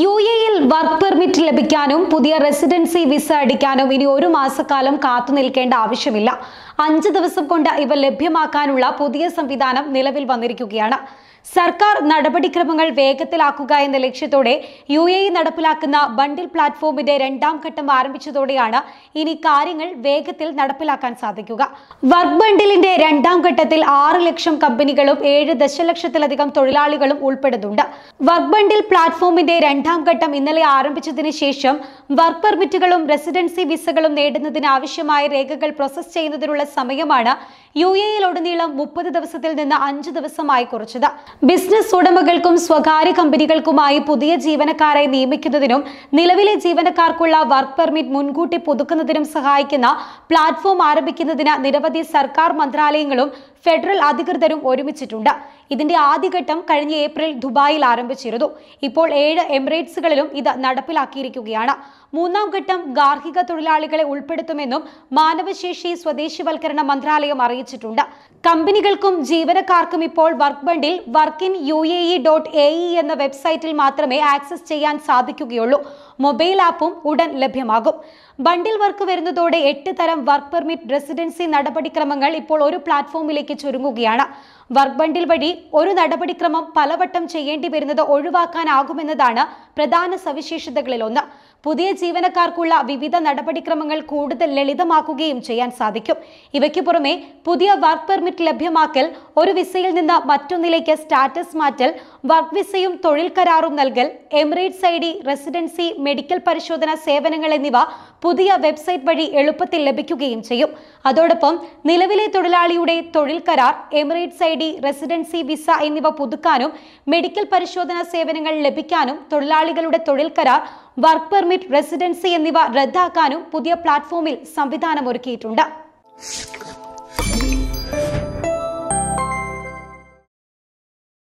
U എയിൽ work permit ലഭിക്കാനും പുതിയ റെസിഡൻസി വിസ അടിക്കാനും ഇനി ഒരു മാസക്കാലം കാത്തു നിൽക്കേണ്ട ആവശ്യമില്ല അഞ്ച് ദിവസം കൊണ്ട് ഇവ ലഭ്യമാക്കാനുള്ള പുതിയ സംവിധാനം നിലവിൽ വന്നിരിക്കുകയാണ് സർക്കാർ നടപടിക്രമങ്ങൾ വേഗത്തിലാക്കുക എന്ന ലക്ഷ്യത്തോടെ യു എ നടപ്പിലാക്കുന്ന ബണ്ടിൽ പ്ലാറ്റ്ഫോമിന്റെ രണ്ടാം ഘട്ടം ആരംഭിച്ചതോടെയാണ് ഇനി കാര്യങ്ങൾ വേഗത്തിൽ നടപ്പിലാക്കാൻ സാധിക്കുക വർക്ക് ബണ്ടിലിന്റെ രണ്ടാം ഘട്ടത്തിൽ ആറ് ലക്ഷം കമ്പനികളും ഏഴ് ദശലക്ഷത്തിലധികം തൊഴിലാളികളും ഉൾപ്പെടുന്നുണ്ട് വർക്ക് ബണ്ടിൽ പ്ലാറ്റ്ഫോമിന്റെ രണ്ടാം ഘട്ടം ഇന്നലെ ആരംഭിച്ചതിന് ശേഷം വർക്ക് പെർമിറ്റുകളും റെസിഡൻസി വിസകളും നേടുന്നതിന് ആവശ്യമായ രേഖകൾ പ്രോസസ് ചെയ്യുന്നതിനുള്ള സമയമാണ് യു എയിൽ ഒടുനീളം മുപ്പത് ദിവസത്തിൽ നിന്ന് അഞ്ച് ദിവസമായി കുറച്ചത് ബിസിനസ് ഉടമകൾക്കും സ്വകാര്യ കമ്പനികൾക്കുമായി പുതിയ ജീവനക്കാരെ നിയമിക്കുന്നതിനും നിലവിലെ ജീവനക്കാർക്കുള്ള വർക്ക് പെർമിറ്റ് മുൻകൂട്ടി പുതുക്കുന്നതിനും സഹായിക്കുന്ന പ്ലാറ്റ്ഫോം ആരംഭിക്കുന്നതിന് നിരവധി സർക്കാർ മന്ത്രാലയങ്ങളും ഫെഡറൽ അധികൃതരും ഒരുമിച്ചിട്ടുണ്ട് ഇതിന്റെ ആദ്യഘട്ടം കഴിഞ്ഞ ഏപ്രിൽ ദുബായിൽ ആരംഭിച്ചിരുന്നു ഇപ്പോൾ ഏഴ് എമിറേറ്റ്സുകളിലും ഇത് നടപ്പിലാക്കിയിരിക്കുകയാണ് മൂന്നാം ഘട്ടം ഗാർഹിക തൊഴിലാളികളെ ഉൾപ്പെടുത്തുമെന്നും മാനവശേഷി സ്വദേശിവൽക്കരണ മന്ത്രാലയം അറിയിച്ചിട്ടുണ്ട് കമ്പനികൾക്കും ജീവനക്കാർക്കും ഇപ്പോൾ work bundle work in U A E dot A E എന്ന വെബ്സൈറ്റിൽ മാത്രമേ ആക്സസ് ചെയ്യാൻ സാധിക്കുകയുള്ളൂ മൊബൈൽ ആപ്പും ഉടൻ ലഭ്യമാകും ബണ്ടിൽ വർക്ക് വരുന്നതോടെ എട്ട് തരം വർക്ക് പെർമിറ്റ് റെസിഡൻസി നടപടിക്രമങ്ങൾ ഇപ്പോൾ ഒരു പ്ലാറ്റ്ഫോമിലേക്ക് ചുരുങ്ങുകയാണ് വർക്ക് ബണ്ടിൽ വഴി ഒരു നടപടിക്രമം പലവട്ടം ചെയ്യേണ്ടി വരുന്നത് ഒഴിവാക്കാനാകുമെന്നതാണ് പ്രധാന സവിശേഷതകളിലൊന്ന് പുതിയ ജീവനക്കാർക്കുള്ള വിവിധ നടപടിക്രമങ്ങൾ കൂടുതൽ ലളിതമാക്കുകയും ചെയ്യാൻ സാധിക്കും ഇവയ്ക്ക് പുറമെ പുതിയ വർക്ക് പെർമിറ്റ് ലഭ്യമാക്കൽ ഒരു വിസയിൽ നിന്ന് മറ്റൊന്നിലേക്ക് സ്റ്റാറ്റസ് മാറ്റൽ വർക്ക് വിസയും തൊഴിൽ കരാറും നൽകൽ Emirates I D residency medical പരിശോധന സേവനങ്ങൾ എന്നിവ പുതിയ വെബ്സൈറ്റ് വഴി എളുപ്പത്തിൽ ലഭിക്കുകയും ചെയ്യും അതോടൊപ്പം നിലവിലെ തൊഴിലാളിയുടെ തൊഴിൽ കരാർ Emirates I D residency visa എന്നിവ പുതുക്കാനും മെഡിക്കൽ പരിശോധന സേവനങ്ങൾ ലഭിക്കാനും തൊഴിലാളികളുടെ തൊഴിൽ കരാർ വർക്ക് പെർമിറ്റ് റെസിഡൻസി എന്നിവ റദ്ദാക്കാനും പുതിയ പ്ലാറ്റ്ഫോമിൽ സംവിധാനമൊരുക്കിയിട്ടുണ്ട്